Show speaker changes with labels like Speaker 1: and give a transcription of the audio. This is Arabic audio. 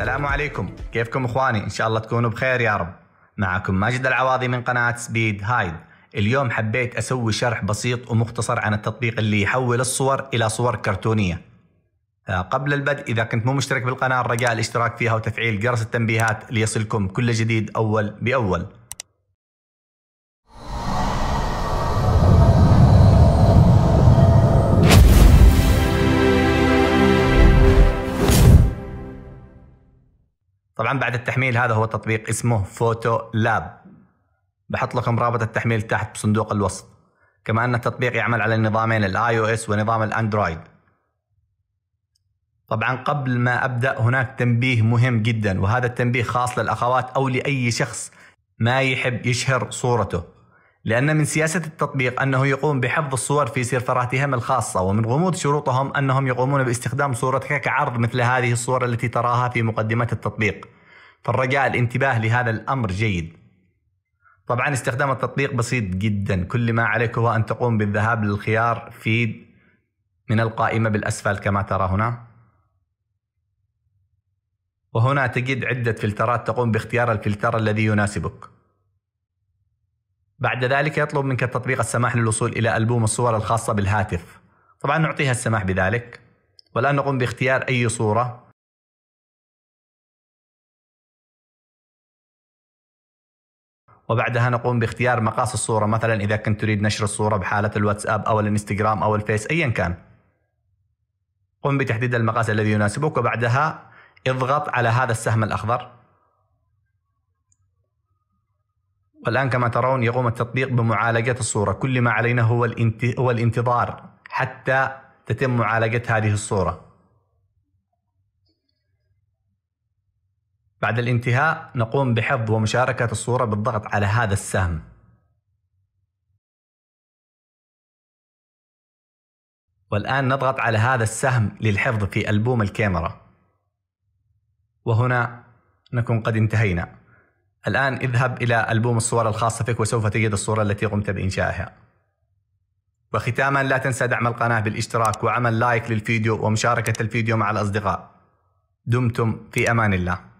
Speaker 1: السلام عليكم كيفكم اخواني ان شاء الله تكونوا بخير يا رب معكم ماجد العواضي من قناة سبيد هايد اليوم حبيت اسوي شرح بسيط ومختصر عن التطبيق اللي يحول الصور الى صور كرتونية آه، قبل البدء اذا كنت مو مشترك بالقناة الرجاء الاشتراك فيها وتفعيل جرس التنبيهات ليصلكم كل جديد اول باول طبعا بعد التحميل هذا هو التطبيق اسمه فوتو لاب بحط لكم رابط التحميل تحت بصندوق الوصف كما ان التطبيق يعمل على النظامين الاي او اس ونظام الاندرويد طبعا قبل ما ابدا هناك تنبيه مهم جدا وهذا التنبيه خاص للاخوات او لاي شخص ما يحب يشهر صورته لأن من سياسة التطبيق أنه يقوم بحفظ الصور في سيرفراتهم الخاصة ومن غموض شروطهم أنهم يقومون باستخدام صورتك كعرض مثل هذه الصور التي تراها في مقدمة التطبيق فالرجاء الانتباه لهذا الأمر جيد طبعا استخدام التطبيق بسيط جدا كل ما عليك هو أن تقوم بالذهاب للخيار فيد من القائمة بالأسفل كما ترى هنا وهنا تجد عدة فلترات تقوم باختيار الفلتر الذي يناسبك بعد ذلك يطلب منك التطبيق السماح للوصول إلى ألبوم الصور الخاصة بالهاتف طبعا نعطيها السماح بذلك والآن نقوم باختيار أي صورة وبعدها نقوم باختيار مقاس الصورة مثلا إذا كنت تريد نشر الصورة بحالة الواتساب أو الانستغرام أو الفيس أيا كان قم بتحديد المقاس الذي يناسبك وبعدها اضغط على هذا السهم الأخضر والآن كما ترون يقوم التطبيق بمعالجة الصورة كل ما علينا هو الانتظار حتى تتم معالجة هذه الصورة بعد الانتهاء نقوم بحفظ ومشاركة الصورة بالضغط على هذا السهم والآن نضغط على هذا السهم للحفظ في ألبوم الكاميرا وهنا نكون قد انتهينا الآن اذهب إلى ألبوم الصور الخاصة بك وسوف تجد الصورة التي قمت بإنشائها وختاما لا تنسى دعم القناة بالاشتراك وعمل لايك للفيديو ومشاركة الفيديو مع الأصدقاء دمتم في أمان الله